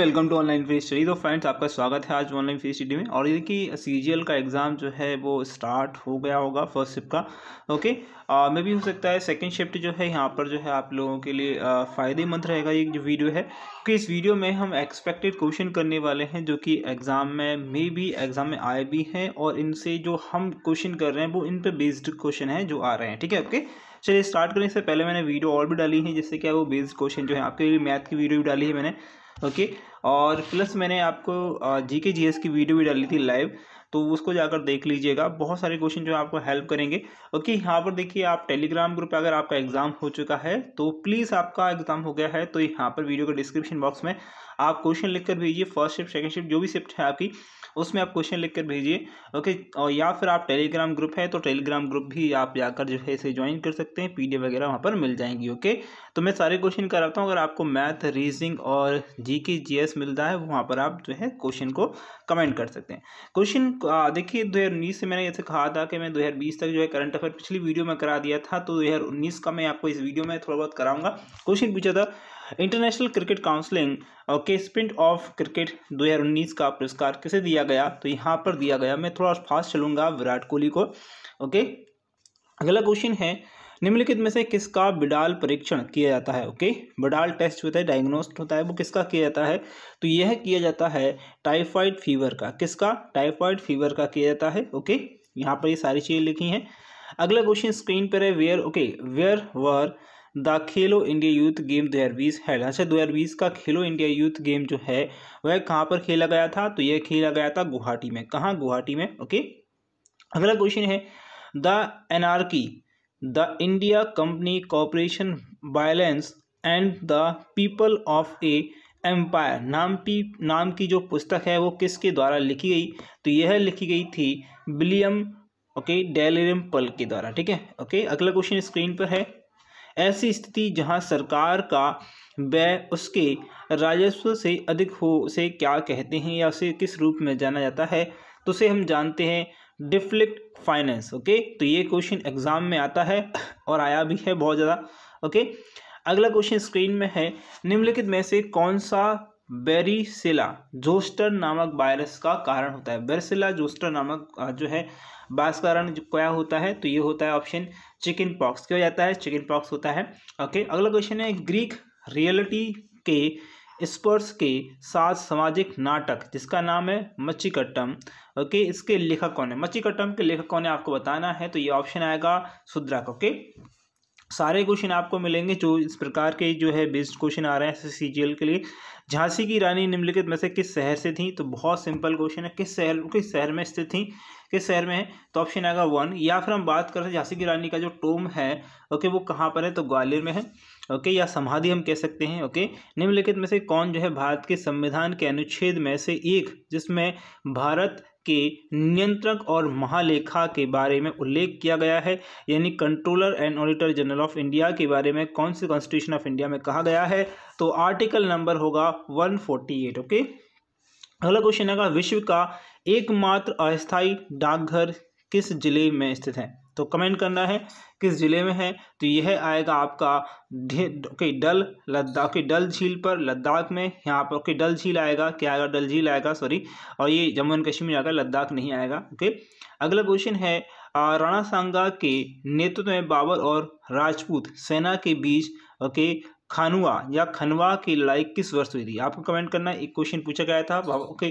welcome to online fees study तो friends आपका स्वागत है आज ऑनलाइन फीस स्टडी में और ये कि सी का एग्ज़ाम जो है वो स्टार्ट हो गया होगा फर्स्ट शिफ्ट का ओके मे भी हो सकता है सेकंड शिफ्ट जो है यहाँ पर जो है आप लोगों के लिए फ़ायदेमंद रहेगा ये जो वीडियो है कि इस वीडियो में हम एक्सपेक्टेड क्वेश्चन करने वाले हैं जो कि एग्ज़ाम में मे भी एग्ज़ाम में आए भी हैं और इनसे जो हम क्वेश्चन कर रहे हैं वो इन पर बेस्ड क्वेश्चन हैं जो आ रहे हैं ठीक है ओके चलिए स्टार्ट करने से पहले मैंने वीडियो और भी डाली है जिससे क्या वो बेस्ड क्वेश्चन जो है आपके लिए मैथ की वीडियो भी डाली है मैंने ओके और प्लस मैंने आपको जी के जी एस की वीडियो भी डाली थी लाइव तो उसको जाकर देख लीजिएगा बहुत सारे क्वेश्चन जो आपको हेल्प करेंगे ओके यहाँ पर देखिए आप टेलीग्राम ग्रुप अगर आपका एग्जाम हो चुका है तो प्लीज़ आपका एग्जाम हो गया है तो यहाँ पर वीडियो के डिस्क्रिप्शन बॉक्स में आप क्वेश्चन लिख भेजिए फर्स्ट शिफ्ट सेकेंड शिफ्ट जो भी शिफ्ट है आपकी उसमें आप क्वेश्चन लिख कर भेजिए ओके और या फिर आप टेलीग्राम ग्रुप है तो टेलीग्राम ग्रुप भी आप जाकर जो है इसे ज्वाइन कर सकते हैं पी वगैरह वहाँ पर मिल जाएंगी ओके तो मैं सारे क्वेश्चन कराता हूँ अगर आपको मैथ रीजनिंग और जी की जी मिलता है वहाँ पर आप जो है क्वेश्चन को कमेंट कर सकते हैं क्वेश्चन तो, देखिए उन्नीस से मैंने जैसे कहा था कि मैं 2020 तक जो है करंट अफेयर पिछली वीडियो में करा दिया था तो 2019 का मैं आपको इस वीडियो में थोड़ा बहुत कराऊंगा क्वेश्चन पूछा था इंटरनेशनल क्रिकेट काउंसलिंग और के स्प्रिंट ऑफ क्रिकेट 2019 का पुरस्कार किसे दिया गया तो यहाँ पर दिया गया मैं थोड़ा फास्ट चलूँगा विराट कोहली को ओके अगला क्वेश्चन है निम्नलिखित में से किसका बिडाल परीक्षण किया जाता है ओके बिडाल टेस्ट होता है डायग्नोस्ट होता है वो किसका किया जाता है तो यह किया जाता है टाइफाइड फीवर का किसका टाइफाइड फीवर का किया जाता है ओके यहाँ पर ये सारी चीज़ें लिखी हैं अगला क्वेश्चन स्क्रीन पर है where okay where were the Khelo India youth game दो हज़ार बीस है अच्छा दो हज़ार बीस का खेलो इंडिया यूथ गेम जो है वह कहाँ पर खेला गया था तो यह खेला गया था गुवाहाटी में कहाँ गुवाहाटी में ओके अगला क्वेश्चन है द एनआरकी द इंडिया कंपनी कॉरपोरेशन बायलेंस and the people of a empire नाम की नाम की जो पुस्तक है वो किसके द्वारा लिखी गई तो यह लिखी गई थी विलियम ओके डेलेरियम पल के द्वारा ठीक है ओके अगला क्वेश्चन स्क्रीन पर है ऐसी स्थिति जहां सरकार का व्यय उसके राजस्व से अधिक हो उसे क्या कहते हैं या उसे किस रूप में जाना जाता है तो उसे हम जानते हैं डिफ्लिक्ट फाइनेंस ओके तो ये क्वेश्चन एग्जाम में आता है और आया भी है बहुत ज़्यादा ओके अगला क्वेश्चन स्क्रीन में है निम्नलिखित में से कौन सा बेरीसिला जोस्टर नामक वायरस का कारण होता है बेरसिला जोस्टर नामक जो है बास कारण क्या होता है तो ये होता है ऑप्शन चिकन पॉक्स क्यों जाता है चिकन पॉक्स होता है ओके अगला क्वेश्चन है ग्रीक रियलिटी के स्पर्श के साथ सामाजिक नाटक जिसका नाम है मच्छीकट्टम ओके इसके लेखक कौन है मच्छीकट्टम के लेखक कौन है आपको बताना है तो ये ऑप्शन आएगा सुद्रक ओके सारे क्वेश्चन आपको मिलेंगे जो इस प्रकार के जो है बेस्ड क्वेश्चन आ रहे हैं सी जी के लिए झांसी की रानी निम्नलिखित में से किस शहर से थी तो बहुत सिंपल क्वेश्चन है किस शहर किस शहर में स्थित थी किस शहर में है तो ऑप्शन आएगा वन या फिर हम बात करें झांसी की रानी का जो टोम है ओके वो कहाँ पर है तो ग्वालियर में है ओके या समाधि हम कह सकते हैं ओके निम्नलिखित में से कौन जो है भारत के संविधान के अनुच्छेद में से एक जिसमें भारत के नियंत्रक और महालेखा के बारे में उल्लेख किया गया है यानी controller and auditor general of India के बारे में कौन से कॉन्स्टिट्यूशन ऑफ इंडिया में कहा गया है तो आर्टिकल नंबर होगा 148 ओके अगला क्वेश्चन है विश्व का एकमात्र अस्थायी डाकघर किस जिले में स्थित है तो कमेंट करना है किस ज़िले में है तो यह आएगा आपका ओके डल लद्दाख की डल झील पर लद्दाख में यहाँ पर ओके डल झील आएगा क्या आएगा डल झील आएगा सॉरी और ये जम्मू एंड कश्मीर आएगा लद्दाख नहीं आएगा ओके अगला क्वेश्चन है राणा सांगा के नेतृत्व में बाबर और राजपूत सेना के बीच ओके खानुआ या खनवा की लाइक किस वर्ष हुई थी आपको कमेंट करना एक क्वेश्चन पूछा गया था ओके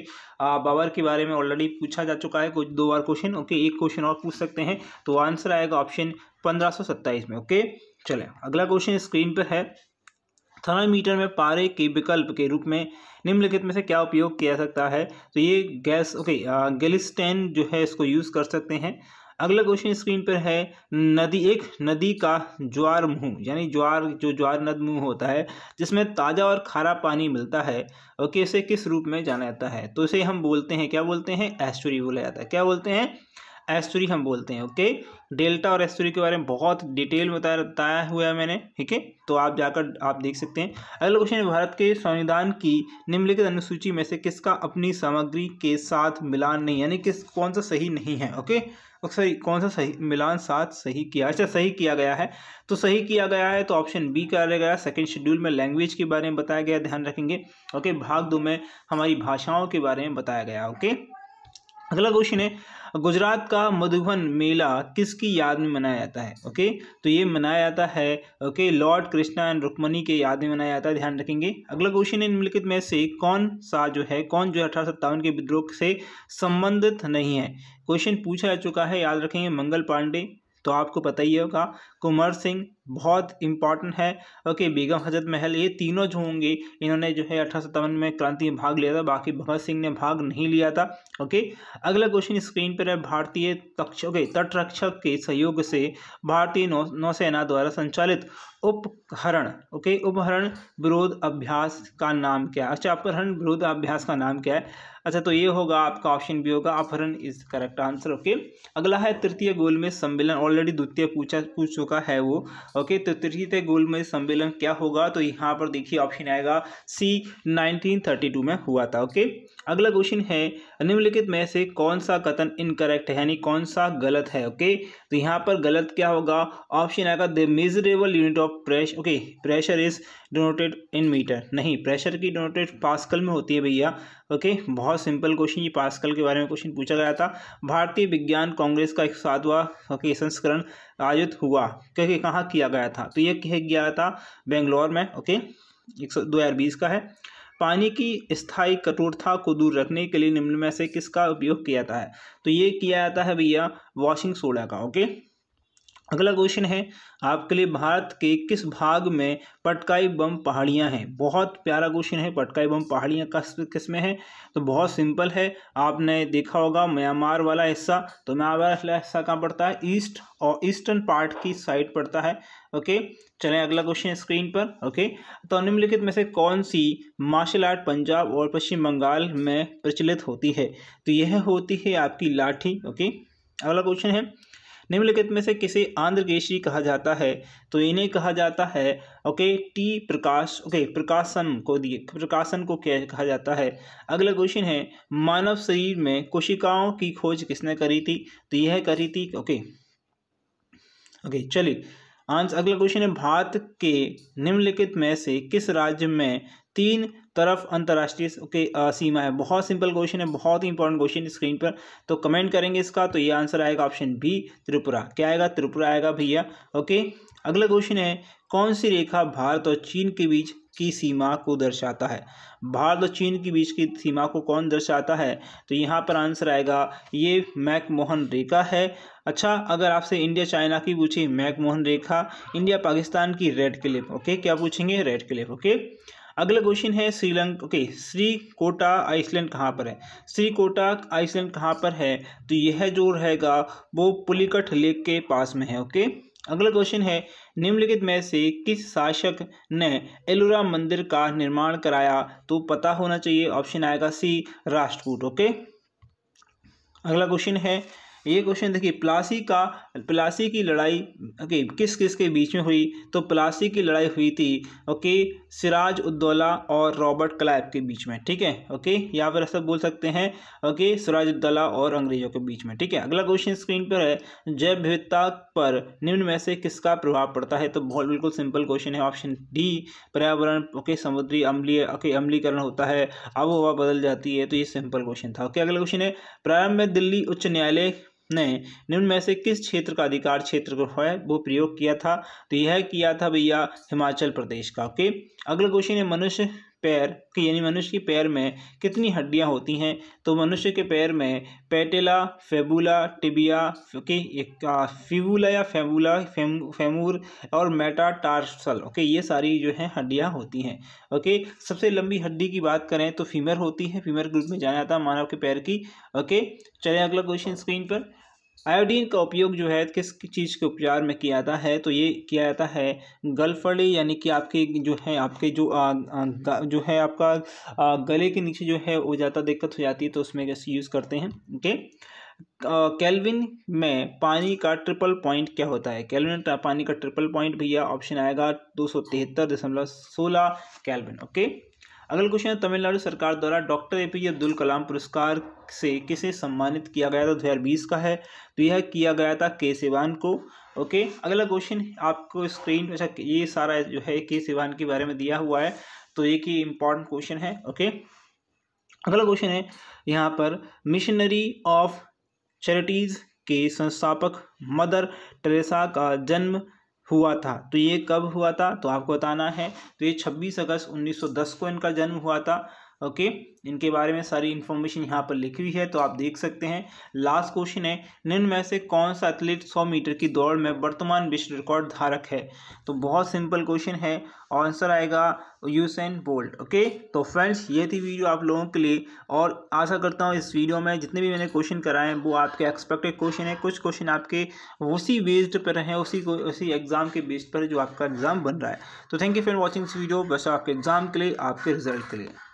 बाबर के बारे में ऑलरेडी पूछा जा चुका है कुछ दो बार क्वेश्चन ओके एक क्वेश्चन और पूछ सकते हैं तो आंसर आएगा ऑप्शन पंद्रह में ओके चले अगला क्वेश्चन स्क्रीन पर है थर्मामीटर में पारे के विकल्प के रूप में निम्नलिखित में से क्या उपयोग किया सकता है तो ये गैस ओके गैलिस्टेन जो है इसको यूज़ कर सकते हैं अगला क्वेश्चन स्क्रीन पर है नदी एक नदी का ज्वार मुंह यानी ज्वार जो ज्वार नद मुंह होता है जिसमें ताज़ा और खारा पानी मिलता है ओके इसे किस रूप में जाना जाता है तो इसे हम बोलते हैं क्या बोलते हैं एस्टोरी बोला जाता है क्या बोलते हैं एस्टोरी हम बोलते हैं ओके डेल्टा और एस्टोरी के बारे में बहुत डिटेल में बताया हुआ है मैंने ठीक है तो आप जाकर आप देख सकते हैं अगला क्वेश्चन है भारत के संविधान की निम्नलिखित अनुसूची में से किसका अपनी सामग्री के साथ मिलान नहीं यानी किस कौन सा सही नहीं है ओके सही कौन सा सही मिलान साथ सही किया अच्छा सही किया गया है तो सही किया गया है तो ऑप्शन बी का गया सेकंड शेड्यूल में लैंग्वेज के बारे में बताया गया ध्यान रखेंगे ओके भाग दो में हमारी भाषाओं के बारे में बताया गया ओके अगला क्वेश्चन है गुजरात का मधुबन मेला किसकी याद में मनाया जाता है ओके तो ये मनाया जाता है okay lord Krishna and Rukmini के याद में मनाया जाता है ध्यान रखेंगे अगला क्वेश्चन निम्नलिखित में से कौन सा जो है कौन जो है अठारह के विद्रोह से संबंधित नहीं है क्वेश्चन पूछा जा चुका है याद रखेंगे मंगल पांडे तो आपको पता ही होगा कुंवर सिंह बहुत इंपॉर्टेंट है ओके बेगम हजरत महल ये तीनों जो होंगे इन्होंने जो है अठारह में क्रांति में भाग लिया था बाकी भगत सिंह ने भाग नहीं लिया था ओके अगला क्वेश्चन स्क्रीन पर है भारतीय तक्ष ओके तटरक्षक के सहयोग से भारतीय नौ नौसेना द्वारा संचालित उपहरण ओके उपहरण विरोध अभ्यास का नाम क्या है अच्छा अपहरण विरोध अभ्यास का नाम क्या है अच्छा तो ये होगा आपका ऑप्शन भी होगा अपहरण इज करेक्ट आंसर ओके अगला है तृतीय गोल में सम्मेलन ऑलरेडी द्वितीय पूछा पूछ चुका चुका है वो ओके तो तृतीय गोलमेज सम्मेलन क्या होगा तो यहाँ पर देखिए ऑप्शन आएगा सी 1932 में हुआ था ओके अगला क्वेश्चन है निम्नलिखित में से कौन सा कथन इनकरेक्ट है यानी कौन सा गलत है ओके तो यहाँ पर गलत क्या होगा ऑप्शन आएगा the measurable unit of press okay pressure is denoted in meter नहीं प्रेशर की डोनोटेड पास्कल में होती है भैया ओके बहुत सिंपल क्वेश्चन ये पास्कल के बारे में क्वेश्चन पूछा गया था भारतीय विज्ञान कांग्रेस का एक सातवा ओके संस्करण आयोजित हुआ क्योंकि कहाँ किया गया था तो ये किया गया था बेंगलोर में ओके एक सौ दो हज़ार बीस का है पानी की स्थायी कठोरता को दूर रखने के लिए निम्न में से किसका उपयोग किया जाता है तो ये किया जाता है भैया वॉशिंग सोडा का ओके अगला क्वेश्चन है आपके लिए भारत के किस भाग में पटकाई बम पहाड़ियाँ हैं बहुत प्यारा क्वेश्चन है पटकाई बम पहाड़ियाँ किस किस में है तो बहुत सिंपल है आपने देखा होगा म्यांमार वाला हिस्सा तो म्यांमार वाला हिस्सा कहाँ पड़ता है ईस्ट और ईस्टर्न पार्ट की साइड पड़ता है ओके चलें अगला क्वेश्चन स्क्रीन पर ओके तो निम्नलिखित में से कौन सी मार्शल आर्ट पंजाब और पश्चिम बंगाल में प्रचलित होती है तो यह होती है आपकी लाठी ओके अगला क्वेश्चन है निम्नलिखित में से किसे आंध्र केशरी कहा जाता है तो इन्हें कहा जाता है ओके टी प्रकाश ओके प्रकाशन को दिए प्रकाशन को क्या कहा जाता है अगला क्वेश्चन है मानव शरीर में कोशिकाओं की खोज किसने करी थी तो यह करी थी ओके ओके चलिए आंसर अगला क्वेश्चन है भारत के निम्नलिखित में से किस राज्य में तीन तरफ अंतर्राष्ट्रीय के सीमा है बहुत सिंपल क्वेश्चन है बहुत ही इंपॉर्टेंट क्वेश्चन स्क्रीन पर तो कमेंट करेंगे इसका तो ये आंसर आएगा ऑप्शन बी त्रिपुरा क्या आएगा त्रिपुरा आएगा भैया ओके अगला क्वेश्चन है कौन सी रेखा भारत और चीन के बीच की सीमा को दर्शाता है भारत और चीन के बीच की सीमा को कौन दर्शाता है तो यहाँ पर आंसर आएगा ये मैकमोहन रेखा है अच्छा अगर आपसे इंडिया चाइना की पूछे मैकमोहन रेखा इंडिया पाकिस्तान की रेड क्लिप ओके क्या पूछेंगे रेड क्लिप ओके अगला क्वेश्चन है श्रीलंका ओके श्री कोटा आइसलैंड कहाँ पर है श्री कोटा आइसलैंड कहाँ पर है तो यह जो रहेगा वो पुलिकट लेक के पास में है ओके अगला क्वेश्चन है निम्नलिखित में से किस शासक ने एलोरा मंदिर का निर्माण कराया तो पता होना चाहिए ऑप्शन आएगा सी राष्ट्रकूट ओके अगला क्वेश्चन है ये क्वेश्चन देखिए प्लासी का प्लासी की लड़ाई ओके किस किस के बीच में हुई तो प्लासी की लड़ाई हुई थी ओके सिराज उद्दौला और रॉबर्ट क्लाइव के बीच में ठीक है ओके या फिर ऐसा बोल सकते हैं ओके सिराज उद्दौला और अंग्रेजों के बीच में ठीक है अगला क्वेश्चन स्क्रीन पर है जैव विविधता पर निम्न में से किसका प्रभाव पड़ता है तो बहुत बिल्कुल सिंपल क्वेश्चन है ऑप्शन डी पर्यावरण ओके समुद्री अम्लीय ओके अम्लीकरण होता है अब हवा बदल जाती है तो ये सिंपल क्वेश्चन था ओके अगला क्वेश्चन है प्रारंभ में दिल्ली उच्च न्यायालय ने निम्न में से किस क्षेत्र का अधिकार क्षेत्र को है वो प्रयोग किया था तो यह किया था भैया हिमाचल प्रदेश का ओके अगला क्वेश्चन है मनुष्य पैर की यानी मनुष्य के पैर में कितनी हड्डियां होती हैं तो मनुष्य के पैर में पेटेला फेबुला टिबिया ओके एक फिबूला या फेबूला फेम फेमूर और मेटाटार्सल ओके ये सारी जो है हड्डियां होती हैं ओके सबसे लंबी हड्डी की बात करें तो फीमर होती है फीमर ग्रुप में जाना जाता है मानव के पैर की ओके चले अगला क्वेश्चन स्क्रीन पर आयोडीन का उपयोग जो है किस चीज़ के उपचार में किया जाता है तो ये किया जाता है गलफड़ी यानी कि आपके जो है आपके जो आ, आ, जो है आपका आ, गले के नीचे जो है वो ज़्यादा दिक्कत हो जाती है तो उसमें कैसे यूज़ करते हैं ओके कैलविन में पानी का ट्रिपल पॉइंट क्या होता है कैलविन पानी का ट्रिपल पॉइंट भैया ऑप्शन आएगा दो सौ तिहत्तर दशमलव सोलह कैलविन ओके अगला क्वेश्चन है तमिलनाडु सरकार द्वारा doctor A P J Abdul Kalam पुरस्कार से किसे सम्मानित किया गया था दो हजार बीस का है तो यह किया गया था के सिवान को ओके अगला क्वेश्चन आपको स्क्रीन अच्छा ये सारा जो है के सिवान के बारे में दिया हुआ है तो ये की इम्पॉर्टेंट क्वेश्चन है ओके अगला क्वेश्चन है यहाँ पर मिशनरी ऑफ चैरिटीज़ के संस्थापक मदर टेरेसा का जन्म हुआ था तो ये कब हुआ था तो आपको बताना है तो ये 26 अगस्त 1910 को इनका जन्म हुआ था ओके इनके बारे में सारी इन्फॉर्मेशन यहाँ पर लिखी हुई है तो आप देख सकते हैं लास्ट क्वेश्चन है निम्न में से कौन सा एथलीट 100 मीटर की दौड़ में वर्तमान विश्व रिकॉर्ड धारक है तो बहुत सिंपल क्वेश्चन है आंसर आएगा यूसेन बोल्ट ओके तो फ्रेंड्स ये थी वीडियो आप लोगों के लिए और आशा करता हूँ इस वीडियो में जितने भी मैंने क्वेश्चन कराए हैं वो आपके एक्सपेक्टेड क्वेश्चन है कुछ क्वेश्चन आपके उसी बेस्ड पर हैं उसी उसी एग्ज़ाम के बेस्ड पर जो आपका एग्ज़ाम बन रहा है तो thank you for watching this video बस आपके एग्ज़ाम के लिए आपके रिजल्ट के लिए